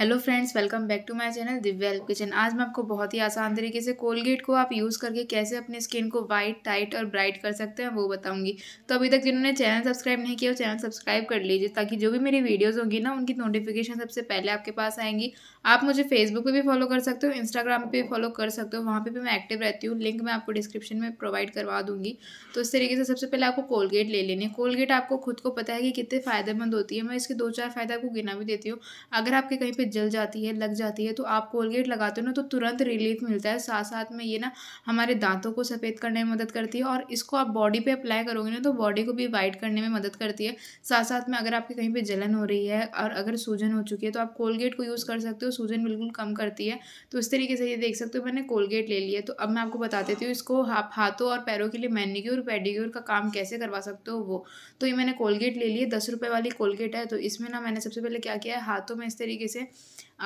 hello friends welcome back to my channel Divya help kitchen आज मैं आपको बहुत ही आसान तरीके से कोलगेट को आप यूज़ करके कैसे अपने स्किन को वाइट टाइट और ब्राइट कर सकते हैं वो बताऊंगी तो अभी तक जिन्होंने चैनल सब्सक्राइब नहीं किया वो चैनल सब्सक्राइब कर लीजिए ताकि जो भी मेरी वीडियोज़ होंगी ना उनकी नोटिफिकेशन सबसे पहले आपके पास आएंगी आप मुझे फेसबुक पर भी फॉलो कर सकते हो इंस्टाग्राम पर भी फॉलो कर सकते हो वहाँ पर भी मैं एक्टिव रहती हूँ लिंक मैं आपको डिस्क्रिप्शन में प्रोवाइड करवा दूँगी तो इस तरीके से सबसे पहले आपको कोलगेट ले लेनी है कोलगेट आपको खुद को पता है कि कितने फ़ायदेमंद होती है मैं इसके दो चार फ़ायदे आपको गिना भी देती हूँ अगर आपके कहीं पर जल जाती है लग जाती है तो आप कोलगेट लगाते हो ना तो तुरंत रिलीफ मिलता है साथ साथ में ये ना हमारे दांतों को सफ़ेद करने में मदद करती है और इसको आप बॉडी पे अप्लाई करोगे ना तो बॉडी को भी वाइट करने में मदद करती है साथ साथ में अगर आपके कहीं पर जलन हो रही है और अगर सूजन हो चुकी है तो आप कोलगेट को यूज़ कर सकते हो सूजन बिल्कुल कम करती है तो इस तरीके से ये देख सकते हो मैंने कोलगेट ले लिया तो अब मैं आपको बता देती हूँ इसको आप हाथों और पैरों के लिए मैन्यूर पेडिक्योर का काम कैसे करवा सकते हो वो तो ये मैंने कोलगेट ले लिया दस रुपये वाली कोलगेट है तो इसमें ना मैंने सबसे पहले क्या किया है हाथों में इस तरीके से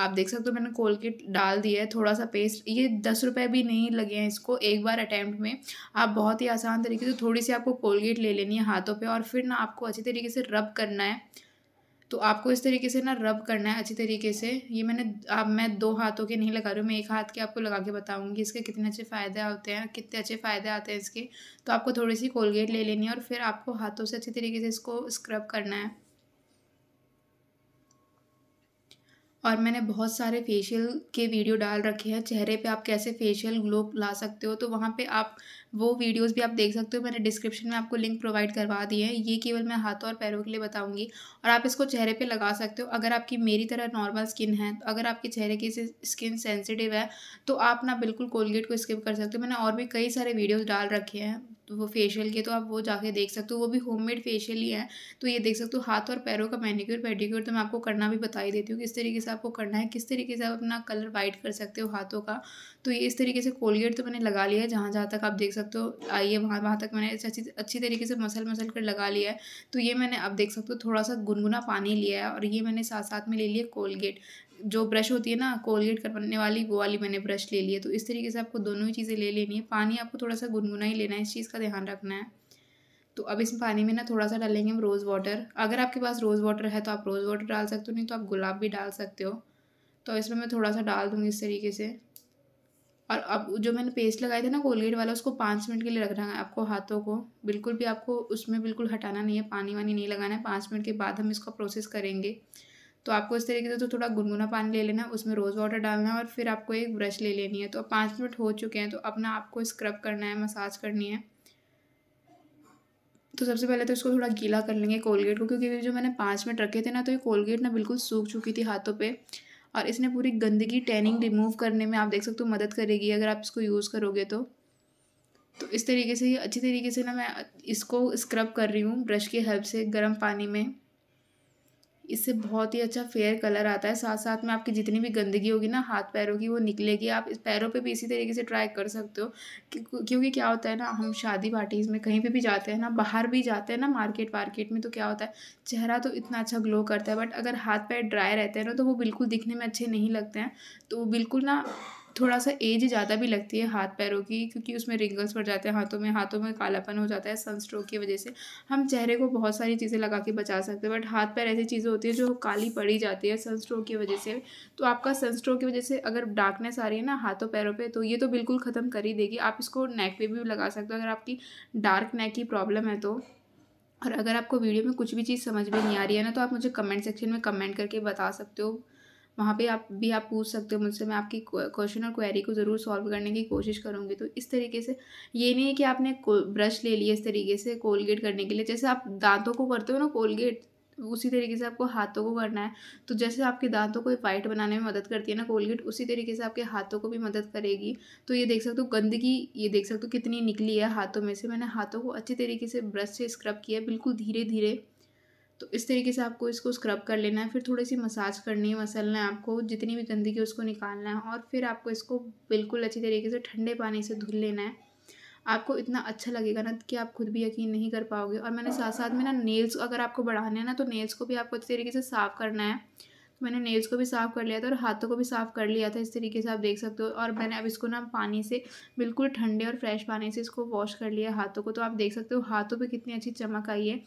आप देख सकते हो मैंने कोलगेट डाल दिया है थोड़ा सा पेस्ट ये दस रुपये भी नहीं लगे हैं इसको एक बार अटैम्प्ट में आप बहुत ही आसान तरीके से थोड़ी सी आपको कोलगेट ले लेनी है हाथों पे और फिर ना आपको अच्छी तरीके से रब करना है तो आपको इस तरीके से ना रब करना है अच्छी तरीके से ये मैंने अब मैं दो हाथों के नहीं लगा रही हूँ मैं एक हाथ के आपको लगा के बताऊँगी इसके कितने अच्छे फ़ायदे होते हैं कितने अच्छे फ़ायदे आते हैं इसके तो आपको थोड़ी सी कोलगेट ले लेनी है और फिर आपको हाथों से अच्छी तरीके से इसको स्क्रब करना है और मैंने बहुत सारे फेशियल के वीडियो डाल रखे हैं चेहरे पे आप कैसे फेशियल ग्लो ला सकते हो तो वहाँ पे आप वो वीडियोस भी आप देख सकते हो मैंने डिस्क्रिप्शन में आपको लिंक प्रोवाइड करवा दिए हैं ये केवल मैं हाथों और पैरों के लिए बताऊँगी और आप इसको चेहरे पे लगा सकते हो अगर आपकी मेरी तरह नॉर्मल स्किन है तो अगर आपके चेहरे की स्किन सेंसिटिव है तो आप ना बिल्कुल कोलगेट को स्किप कर सकते हो मैंने और भी कई सारे वीडियोज़ डाल रखे हैं तो वो फेशियल के तो आप वो जाके देख सकते हो वो भी होममेड फेशियल ही है तो ये देख सकते हो हाथ और पैरों का मैनिक्योर पेडिक्योर तो मैं आपको करना भी बता ही देती हूँ किस तरीके से आपको करना है किस तरीके से आप अपना कलर वाइट कर सकते हो हाथों का तो ये इस तरीके से कोलगेट तो मैंने लगा लिया है जहाँ जहाँ तक आप देख सकते हो आइए वहाँ वहाँ तक मैंने अच्छी अच्छी तरीके से मसल मसल कर लगा लिया है तो ये मैंने आप देख सकते हो थोड़ा सा गुनगुना पानी लिया है और ये मैंने साथ साथ में ले लिया कोलगेट जो ब्रश होती है ना कोलगेट करवाने वाली वो वाली मैंने ब्रश ले ली है तो इस तरीके से आपको दोनों ही चीज़ें ले लेनी है पानी आपको थोड़ा सा गुनगुना ही लेना है इस चीज़ का ध्यान रखना है तो अब इस पानी में ना थोड़ा सा डालेंगे हम रोज़ वाटर अगर आपके पास रोज़ वाटर है तो आप रोज़ वाटर डाल सकते हो नहीं तो आप गुलाब भी डाल सकते हो तो इसमें मैं थोड़ा सा डाल दूँगी इस तरीके से और अब जो मैंने पेस्ट लगाए थे ना कोलगेट वाला उसको पाँच मिनट के लिए रखना है आपको हाथों को बिल्कुल भी आपको उसमें बिल्कुल हटाना नहीं है पानी वानी नहीं लगाना है पाँच मिनट के बाद हम इसका प्रोसेस करेंगे तो आपको इस तरीके से तो थोड़ा गुनगुना पानी ले लेना है उसमें रोज़ वाटर डालना है और फिर आपको एक ब्रश ले लेनी है तो अब पाँच मिनट हो चुके हैं तो अपना आपको स्क्रब करना है मसाज करनी है तो सबसे पहले तो इसको थोड़ा गीला कर लेंगे कोलगेट को क्योंकि जो मैंने पाँच मिनट रखे थे ना तो ये कोलगेट ना बिल्कुल सूख चुकी थी हाथों पर और इसने पूरी गंदगी टैनिंग रिमूव करने में आप देख सकते हो मदद करेगी अगर आप इसको यूज़ करोगे तो तो इस तरीके से अच्छी तरीके से ना मैं इसको स्क्रब कर रही हूँ ब्रश की हेल्प से गर्म पानी में इससे बहुत ही अच्छा फेयर कलर आता है साथ साथ में आपकी जितनी भी गंदगी होगी ना हाथ पैरों की वो निकलेगी आप इस पैरों पे भी इसी तरीके से ट्राई कर सकते हो क्योंकि क्या होता है ना हम शादी पार्टीज़ में कहीं पे भी जाते हैं ना बाहर भी जाते हैं ना मार्केट वार्केट में तो क्या होता है चेहरा तो इतना अच्छा ग्लो करता है बट अगर हाथ पैर ड्राई रहते हैं ना तो वो बिल्कुल दिखने में अच्छे नहीं लगते हैं तो बिल्कुल ना थोड़ा सा एज ज़्यादा भी लगती है हाथ पैरों की क्योंकि उसमें रिंगल्स पड़ जाते हैं हाथों में हाथों में कालापन हो जाता है सनस्ट्रोक की वजह से हम चेहरे को बहुत सारी चीज़ें लगा के बचा सकते हैं बट हाथ पैर ऐसी चीज़ें होती है जो काली पड़ी जाती है सनस्ट्रोक की वजह से तो आपका सनस्ट्रोक की वजह से अगर डार्कनेस आ रही है ना हाथों पैरों पर तो ये तो बिल्कुल ख़त्म कर ही देगी आप इसको नेक पर भी लगा सकते हो अगर आपकी डार्क नेक की प्रॉब्लम है तो और अगर आपको वीडियो में कुछ भी चीज़ समझ में नहीं आ रही है ना तो आप मुझे कमेंट सेक्शन में कमेंट करके बता सकते हो वहाँ पे आप भी आप पूछ सकते हो मुझसे मैं आपकी क्वेश्चन और क्वेरी को ज़रूर सॉल्व करने की कोशिश करूँगी तो इस तरीके से ये नहीं है कि आपने ब्रश ले लिया इस तरीके से कोलगेट करने के लिए जैसे आप दांतों को करते हो ना कोलगेट उसी तरीके से आपको हाथों को करना है तो जैसे आपके दांतों को वाइट बनाने में मदद करती है ना कोलगेट उसी तरीके से आपके हाथों को भी मदद करेगी तो ये देख सकते हो गंदगी ये देख सकते हो कितनी निकली है हाथों में से मैंने हाथों को अच्छे तरीके से ब्रश से स्क्रब किया बिल्कुल धीरे धीरे तो इस तरीके से आपको इसको स्क्रब कर लेना है फिर थोड़ी सी मसाज करनी है मसलना है आपको जितनी भी गंदगी है उसको निकालना है और फिर आपको इसको बिल्कुल अच्छी तरीके से ठंडे पानी से धुल लेना है आपको इतना अच्छा लगेगा ना कि आप खुद भी यकीन नहीं कर पाओगे और मैंने साथ साथ में ना नेल्स अगर आपको बढ़ाने हैं ना तो नेल्स को भी आपको अच्छी तरीके से साफ़ करना है तो मैंने नेल्स को भी साफ़ कर लिया था और हाथों को भी साफ़ कर लिया था इस तरीके से आप देख सकते हो और मैंने अब इसको ना पानी से बिल्कुल ठंडे और फ्रेश पानी से इसको वॉश कर लिया हाथों को तो आप देख सकते हो हाथों पर कितनी अच्छी चमक आई है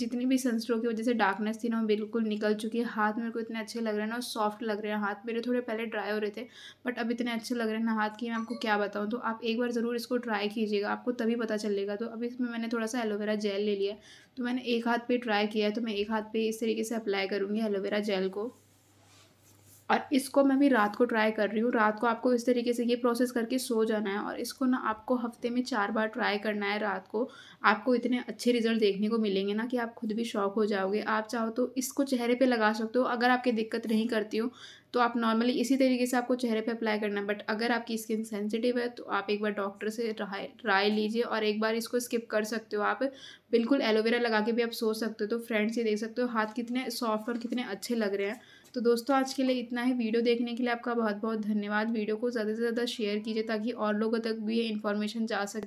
जितनी भी सनस्ट्रोक की वजह से डार्कनेस थी ना वो बिल्कुल निकल चुकी है हाथ मेरे को इतने अच्छे लग रहे हैं ना सॉफ्ट लग रहे हैं हाथ मेरे थोड़े पहले ड्राई हो रहे थे बट अब इतने अच्छे लग रहे हैं ना हाथ की मैं आपको क्या बताऊँ तो आप एक बार ज़रूर इसको ट्राई कीजिएगा आपको तभी पता चलेगा तो अभी इसमें मैंने थोड़ा सा एलोवेरा जेल ले लिया तो मैंने एक हाथ पर ट्राई किया तो मैं एक हाथ पर इस तरीके से अप्लाई करूँगी एलोवेरा जेल को और इसको मैं भी रात को ट्राई कर रही हूँ रात को आपको इस तरीके से ये प्रोसेस करके सो जाना है और इसको ना आपको हफ्ते में चार बार ट्राई करना है रात को आपको इतने अच्छे रिजल्ट देखने को मिलेंगे ना कि आप खुद भी शौक हो जाओगे आप चाहो तो इसको चेहरे पर लगा सकते हो अगर आपकी दिक्कत नहीं करती हो तो आप नॉर्मली इसी तरीके से आपको चेहरे पे अप्लाई करना है बट अगर आपकी स्किन सेंसिटिव है तो आप एक बार डॉक्टर से राय लीजिए और एक बार इसको स्किप कर सकते हो आप बिल्कुल एलोवेरा लगा के भी आप सो सकते हो तो फ्रेंड्स ये देख सकते हो हाथ कितने सॉफ्ट और कितने अच्छे लग रहे हैं तो दोस्तों आज के लिए इतना ही वीडियो देखने के लिए आपका बहुत बहुत धन्यवाद वीडियो को ज़्यादा से ज़्यादा शेयर कीजिए ताकि और लोगों तक भी ये इन्फॉर्मेशन जा सके